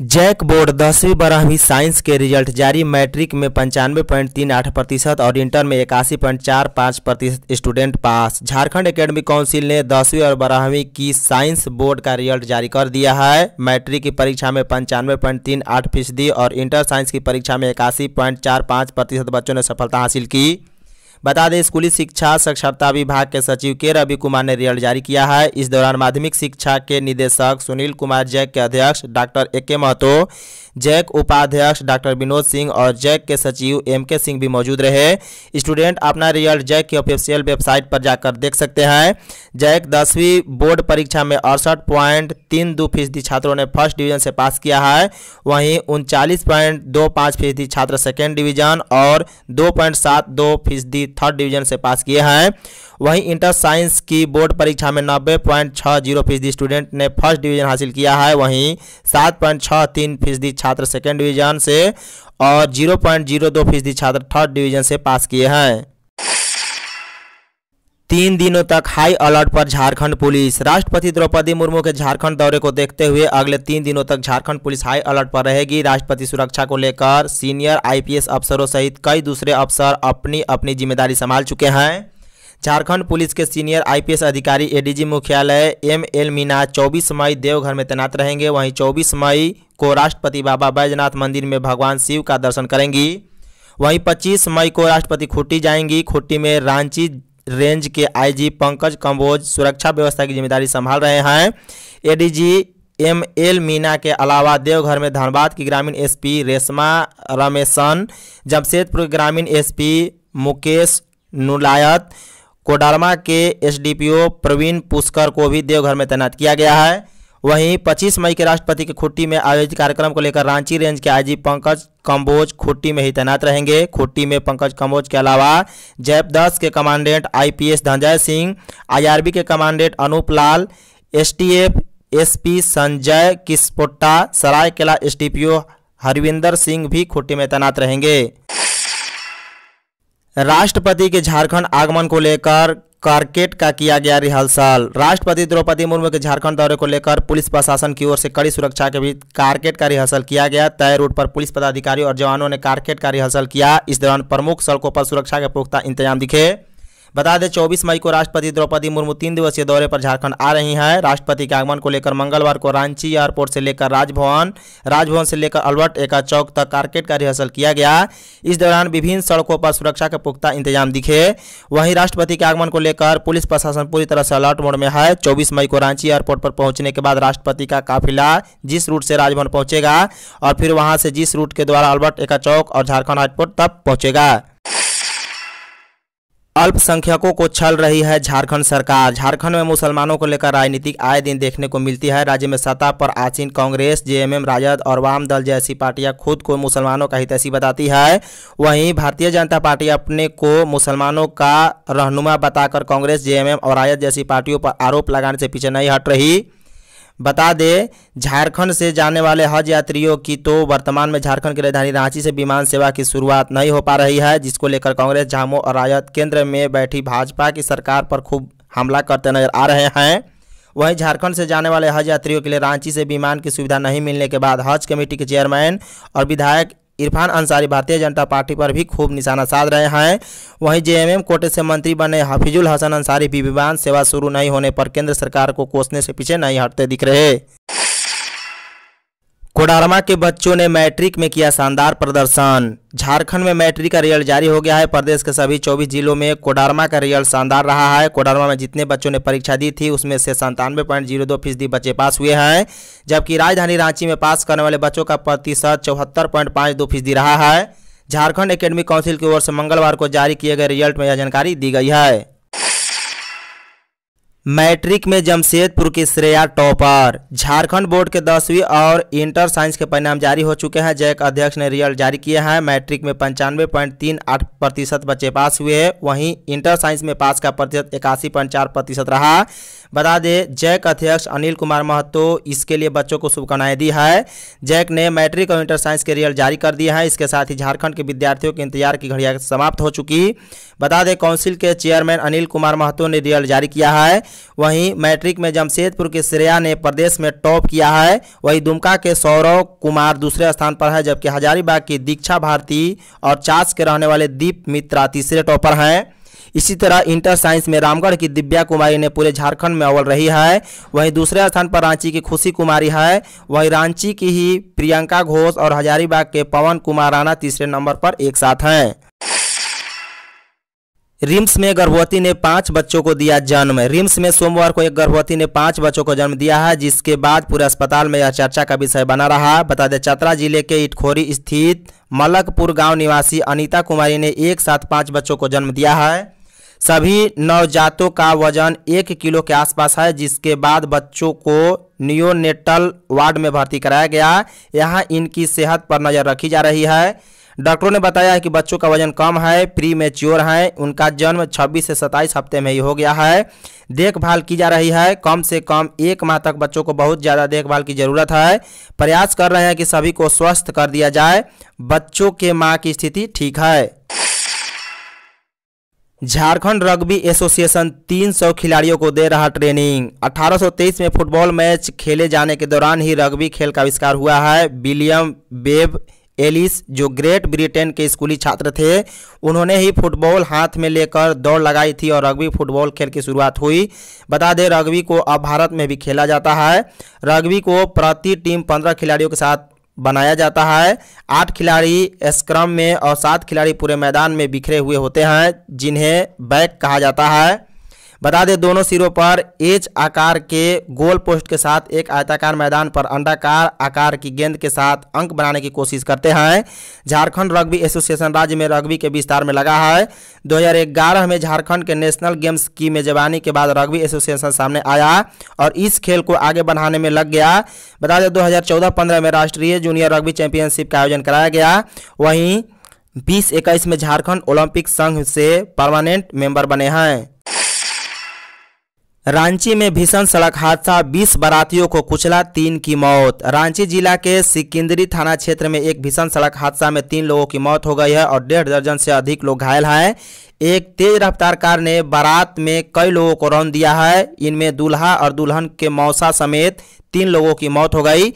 JAC board दसवीं बारहवीं science के रिजल्ट जारी मैट्रिक में पंचानवे पॉइंट तीन आठ प्रतिशत और इंटर में इक्यासी पॉइंट चार पाँच प्रतिशत student pass Jharkhand academic council ने दसवीं और बारहवीं की साइंस बोर्ड का रिजल्ट जारी कर दिया है मैट्रिक की परीक्षा में पंचानवे पॉइंट तीन आठ फीसदी और इंटर साइंस की परीक्षा में इक्यासी पॉइंट चार पाँच प्रतिशत बच्चों ने सफलता हासिल की बता दें स्कूली शिक्षा साक्षरता विभाग के सचिव के रवि कुमार ने रियल जारी किया है इस दौरान माध्यमिक शिक्षा के निदेशक सुनील कुमार जैक के अध्यक्ष doctor A K Mahto JAC उपाध्यक्ष डॉक्टर विनोद सिंह और जैक के सचिव एम के सिंह भी मौजूद रहे स्टूडेंट अपना रिजल्ट जैक की ऑफिशियल वेबसाइट पर जाकर देख सकते हैं जैक दसवीं बोर्ड परीक्षा में अड़सठ पॉइंट तीन दो फीसदी छात्रों ने फर्स्ट डिवीजन से पास किया है वहीं उनचालीस पॉइंट दो पाँच फीसदी छात्र सेकेंड डिवीजन और दो पॉइंट सात दो फीसदी थर्ड डिवीजन से पास किए हैं वहीं इंटर साइंस की बोर्ड परीक्षा में नब्बे पॉइंट छः जीरो फीसदी स्टूडेंट ने फर्स्ट डिवीजन हासिल किया है वहीं सात पॉइंट छः तीन फीसदी छात्र सेकेंड डिवीजन से और जीरो पॉइंट जीरो दो फीसदी छात्र थर्ड डिवीजन से पास किए हैं तीन दिनों तक हाई अलर्ट पर झारखंड पुलिस राष्ट्रपति द्रौपदी मुर्मू के झारखंड दौरे को देखते हुए अगले तीन दिनों तक झारखंड पुलिस हाई अलर्ट पर रहेगी राष्ट्रपति सुरक्षा को लेकर सीनियर आईपीएस अफसरों सहित कई दूसरे अफसर अपनी अपनी जिम्मेदारी संभाल चुके हैं झारखंड पुलिस के सीनियर आईपीएस अधिकारी एडीजी मुख्यालय एम एल मीना चौबीस मई देवघर में तैनात रहेंगे वहीं चौबीस मई को राष्ट्रपति बाबा बैजनाथ मंदिर में भगवान शिव का दर्शन करेंगी वहीं 25 मई को राष्ट्रपति खुट्टी जाएंगी खुट्टी में रांची रेंज के आईजी पंकज कंबोज सुरक्षा व्यवस्था की जिम्मेदारी संभाल रहे हैं एडीजी एम एल मीना के अलावा देवघर में धनबाद की ग्रामीण एसपी रेशमा रमेशन जमशेदपुर ग्रामीण एसपी मुकेश नुलायत कोडरमा के एसडीपीओ प्रवीण पुष्कर को भी देवघर में तैनात किया गया है वहीं 25 मई के राष्ट्रपति के खुट्टी में आयोजित कार्यक्रम को लेकर रांची रेंज के आईजी पंकज कम्बोज खुट्टी में ही तैनात रहेंगे खुट्टी में पंकज कम्बोज के अलावा जैप दस के commandant IPS Dhananjay Singh IRB के commandant Anup Lal STF SP Sanjay Kispotta Saraikela SDPO Harvinder Singh भी खुट्टी में तैनात रहेंगे राष्ट्रपति के झारखंड आगमन को लेकर कारकेट का किया गया रिहर्सल राष्ट्रपति द्रौपदी मुर्मू के झारखंड दौरे को लेकर पुलिस प्रशासन की ओर से कड़ी सुरक्षा के बीच कारकेट का रिहर्सल किया गया तय रूट पर पुलिस पदाधिकारी और जवानों ने कारकेट का रिहर्सल किया इस दौरान प्रमुख सड़कों पर सुरक्षा के पुख्ता इंतजाम दिखे बता दें 24 मई को राष्ट्रपति द्रौपदी मुर्मू तीन दिवसीय दौरे पर झारखंड आ रही हैं राष्ट्रपति के आगमन को लेकर मंगलवार को रांची एयरपोर्ट से लेकर राजभवन राजभवन से लेकर अल्बर्ट एका चौक तक कारकेट का रिहर्सल किया गया इस दौरान विभिन्न सड़कों पर सुरक्षा के पुख्ता इंतजाम दिखे वहीं राष्ट्रपति के आगमन को लेकर पुलिस प्रशासन पूरी तरह से अलर्ट मोड में है चौबीस मई को रांची एयरपोर्ट पर पहुंचने के बाद राष्ट्रपति का काफिला जिस रूट से राजभवन पहुंचेगा और फिर वहां से जिस रूट के द्वारा अल्बर्ट एका चौक और झारखंड हाईकोर्ट तक पहुंचेगा अल्पसंख्यकों को छल रही है झारखंड सरकार झारखंड में मुसलमानों को लेकर राजनीतिक आए दिन देखने को मिलती है राज्य में सत्ता पर आसीन कांग्रेस जेएमएम राजद और वाम दल जैसी पार्टियां खुद को मुसलमानों का हितैषी बताती है वहीं भारतीय जनता पार्टी अपने को मुसलमानों का रहनुमा बताकर कांग्रेस जेएमएम और राजद जैसी पार्टियों पर आरोप लगाने से पीछे नहीं हट रही बता दें झारखंड से जाने वाले हज यात्रियों की तो वर्तमान में झारखंड की राजधानी रांची से विमान सेवा की शुरुआत नहीं हो पा रही है जिसको लेकर कांग्रेस झामो और राजद केंद्र में बैठी भाजपा की सरकार पर खूब हमला करते नजर आ रहे हैं वहीं झारखंड से जाने वाले हज यात्रियों के लिए रांची से विमान की सुविधा नहीं मिलने के बाद हज कमेटी के चेयरमैन और विधायक इरफान अंसारी भारतीय जनता पार्टी पर भी खूब निशाना साध रहे हैं वहीं जेएमएम कोटे से मंत्री बने हफिजुल हसन अंसारी भी विमान सेवा शुरू नहीं होने पर केंद्र सरकार को कोसने से पीछे नहीं हटते दिख रहे कोडारमा के बच्चों ने मैट्रिक में किया शानदार प्रदर्शन झारखंड में मैट्रिक का रिजल्ट जारी हो गया है प्रदेश के सभी 24 जिलों में कोडारमा का रिजल्ट शानदार रहा है कोडारमा में जितने बच्चों ने परीक्षा दी थी उसमें से संतानवे पॉइंट जीरो दो फीसदी बच्चे पास हुए हैं जबकि राजधानी रांची में पास करने वाले बच्चों का प्रतिशत चौहत्तर पॉइंट पाँच दो फीसदी रहा है झारखंड एकेडमिक काउंसिल की ओर से मंगलवार को जारी किए गए रिजल्ट में यह जानकारी दी गई है मैट्रिक में जमशेदपुर की श्रेया टॉपर झारखंड बोर्ड के दसवीं और इंटर साइंस के परिणाम जारी हो चुके हैं जैक अध्यक्ष ने रिजल्ट जारी किए हैं मैट्रिक में पंचानवे पॉइंट तीन आठ प्रतिशत बच्चे पास हुए वहीं इंटर साइंस में पास का प्रतिशत इक्यासी पॉइंट चार प्रतिशत रहा बता दें जैक अध्यक्ष अनिल कुमार महतो इसके लिए बच्चों को शुभकामनाएं दी है जैक ने मैट्रिक और इंटर साइंस के रिजल्ट जारी कर दिया है इसके साथ ही झारखंड के विद्यार्थियों के इंतजार की घड़ियाँ समाप्त हो चुकी बता दें काउंसिल के चेयरमैन अनिल कुमार महतो ने रिजल्ट जारी किया है वहीं मैट्रिक में जमशेदपुर के श्रेया ने प्रदेश में टॉप किया है वहीं दुमका के सौरव कुमार दूसरे स्थान पर है जबकि हजारीबाग की दीक्षा भारती और चाच के रहने वाले दीप मित्रा तीसरे टॉपर हैं इसी तरह इंटर साइंस में रामगढ़ की दिव्या कुमारी ने पूरे झारखंड में अव्वल रही है वहीं दूसरे स्थान पर रांची की खुशी कुमारी है वहीं रांची की ही प्रियंका घोष और हजारीबाग के पवन कुमार राणा तीसरे नंबर पर एक साथ हैं रिम्स में गर्भवती ने पांच बच्चों को दिया जन्म रिम्स में सोमवार को एक गर्भवती ने पांच बच्चों को जन्म दिया है जिसके बाद पूरे अस्पताल में यह चर्चा का विषय बना रहा बता दें चतरा जिले के इटखोरी स्थित मलकपुर गांव निवासी अनीता कुमारी ने एक साथ पांच बच्चों को जन्म दिया है सभी नवजातों का वजन एक किलो के आसपास है जिसके बाद बच्चों को नियोनेटल वार्ड में भर्ती कराया गया यहाँ इनकी सेहत पर नज़र रखी जा रही है डॉक्टरों ने बताया है कि बच्चों का वजन कम है प्री मेच्योर हैं उनका जन्म 26 से 27 हफ्ते में ही हो गया है देखभाल की जा रही है कम से कम एक माह तक बच्चों को बहुत ज़्यादा देखभाल की ज़रूरत है प्रयास कर रहे हैं कि सभी को स्वस्थ कर दिया जाए बच्चों के माँ की स्थिति ठीक है झारखंड रग्बी एसोसिएशन 300 खिलाड़ियों को दे रहा ट्रेनिंग 1823 में फुटबॉल मैच खेले जाने के दौरान ही रग्बी खेल का आविष्कार हुआ है विलियम बेब एलिस जो ग्रेट ब्रिटेन के स्कूली छात्र थे उन्होंने ही फुटबॉल हाथ में लेकर दौड़ लगाई थी और रग्बी फुटबॉल खेल की शुरुआत हुई बता दें रग्बी को अब भारत में भी खेला जाता है रग्बी को प्रति टीम पंद्रह खिलाड़ियों के साथ बनाया जाता है आठ खिलाड़ी स्क्रम में और सात खिलाड़ी पूरे मैदान में बिखरे हुए होते हैं जिन्हें बैक कहा जाता है बता दें दोनों सिरों पर एच आकार के गोल पोस्ट के साथ एक आयताकार मैदान पर अंडाकार आकार की गेंद के साथ अंक बनाने की कोशिश करते हैं झारखंड रग्बी एसोसिएशन राज्य में रग्बी के विस्तार में लगा है दो में झारखंड के नेशनल गेम्स की मेजबानी के बाद रग्बी एसोसिएशन सामने आया और इस खेल को आगे बढ़ाने में लग गया बता दें दो हजार में राष्ट्रीय जूनियर रग्बी चैंपियनशिप का आयोजन कराया गया वहीं बीस इक्कीस में झारखंड ओलंपिक संघ से परमानेंट मेंबर बने हैं रांची में भीषण सड़क हादसा 20 बारातियों को कुचला तीन की मौत रांची जिला के सिकिंदरी थाना क्षेत्र में एक भीषण सड़क हादसा में तीन लोगों की मौत हो गई है और डेढ़ दर्जन से अधिक लोग घायल हैं एक तेज रफ्तार कार ने बारात में कई लोगों को रौन दिया है इनमें दूल्हा और दुल्हन के मौसा समेत तीन लोगों की मौत हो गई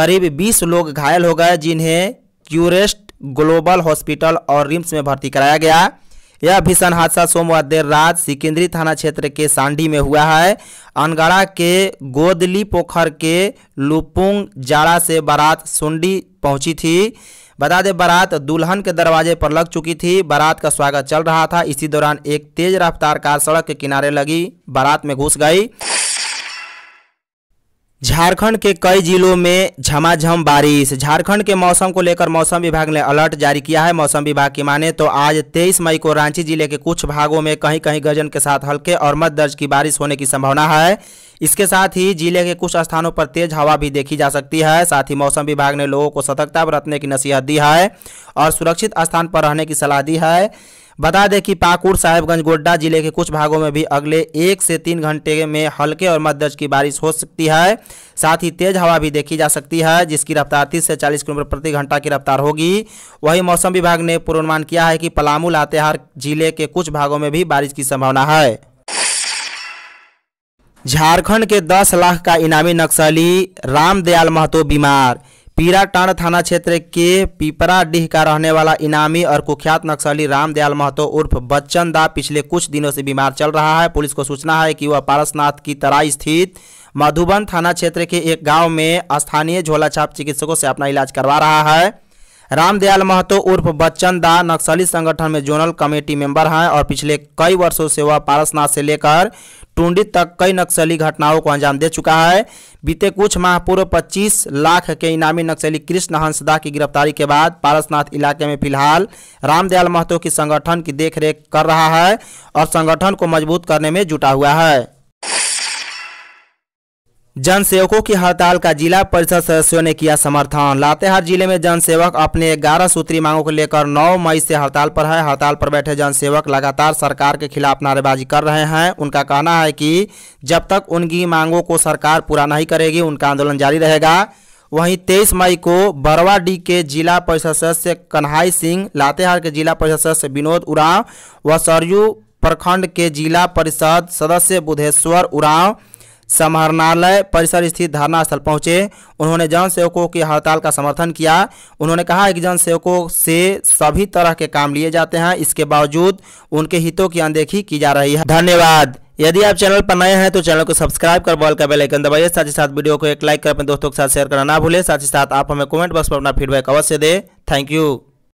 करीब बीस लोग घायल हो गए जिन्हें क्यूरेस्ट ग्लोबल हॉस्पिटल और रिम्स में भर्ती कराया गया यह भीषण हादसा सोमवार देर रात सिकिंदरी थाना क्षेत्र के सांडी में हुआ है अनगढ़ा के गोदली पोखर के लुपुंग जाड़ा से बारात सुंडी पहुंची थी बता दें बारात दुल्हन के दरवाजे पर लग चुकी थी बारात का स्वागत चल रहा था इसी दौरान एक तेज रफ्तार कार सड़क के किनारे लगी बारात में घुस गई झारखंड के कई जिलों में झमाझम बारिश झारखंड के मौसम को लेकर मौसम विभाग ने अलर्ट जारी किया है मौसम विभाग की माने तो आज 23 मई को रांची जिले के कुछ भागों में कहीं कहीं गजन के साथ हल्के और मध्य दर्ज की बारिश होने की संभावना है इसके साथ ही जिले के कुछ स्थानों पर तेज हवा भी देखी जा सकती है साथ ही मौसम विभाग ने लोगों को सतर्कता बरतने की नसीहत दी है और सुरक्षित स्थान पर रहने की सलाह दी है बता दें कि पाकुड़ साहेबगंज गोड्डा जिले के कुछ भागों में भी अगले एक से तीन घंटे में हल्के और मध्यज की बारिश हो सकती है साथ ही तेज हवा भी देखी जा सकती है जिसकी रफ्तार तीस से चालीस किलोमीटर प्रति घंटा की रफ्तार होगी वहीं मौसम विभाग ने पूर्वानुमान किया है कि पलामू लातेहार जिले के कुछ भागों में भी बारिश की संभावना है झारखंड के दस लाख का इनामी नक्सली रामदयाल महतो बीमार पीराटांड थाना क्षेत्र के डीह का रहने वाला इनामी और कुख्यात नक्सली रामदयाल महतो उर्फ बच्चन दा पिछले कुछ दिनों से बीमार चल रहा है पुलिस को सूचना है कि वह पारसनाथ की तराई स्थित मधुबन थाना क्षेत्र के एक गांव में स्थानीय झोलाछाप चिकित्सकों से अपना इलाज करवा रहा है रामदयाल महतो उर्फ बच्चन दा नक्सली संगठन में जोनल कमेटी मेंबर हैं और पिछले कई वर्षों से वह पारसनाथ से लेकर टुंडी तक कई नक्सली घटनाओं को अंजाम दे चुका है बीते कुछ माह पूर्व 25 लाख के इनामी नक्सली कृष्ण हंसदा की गिरफ्तारी के बाद पारसनाथ इलाके में फिलहाल रामदयाल महतो की संगठन की देखरेख कर रहा है और संगठन को मजबूत करने में जुटा हुआ है जन सेवकों की हड़ताल का जिला परिषद सदस्यों ने किया समर्थन लातेहार जिले में जन सेवक अपने ग्यारह सूत्री मांगों को लेकर 9 मई से हड़ताल पर है हड़ताल पर बैठे जन सेवक लगातार सरकार के खिलाफ नारेबाजी कर रहे हैं उनका कहना है कि जब तक उनकी मांगों को सरकार पूरा नहीं करेगी उनका आंदोलन जारी रहेगा वहीं तेईस मई को बरवाडीह के जिला परिषद सदस्य कन्हाई सिंह लातेहार के जिला परिषद सदस्य विनोद उरांव व सरयू प्रखंड के जिला परिषद सदस्य बुधेश्वर उरांव समाहरणालय परिसर स्थित धरना स्थल पहुंचे उन्होंने जन सेवकों की हड़ताल का समर्थन किया उन्होंने कहा कि जन सेवकों से सभी तरह के काम लिए जाते हैं इसके बावजूद उनके हितों की अनदेखी की जा रही है धन्यवाद यदि आप चैनल पर नए हैं तो चैनल को सब्सक्राइब कर बॉल का बेलाइकन दबाइए साथ ही साथ वीडियो को एक लाइक कर अपने दोस्तों के साथ शेयर करना ना भूले साथ ही साथ आप हमें कॉमेंट बॉक्स पर अपना फीडबैक अवश्य दे थैंक यू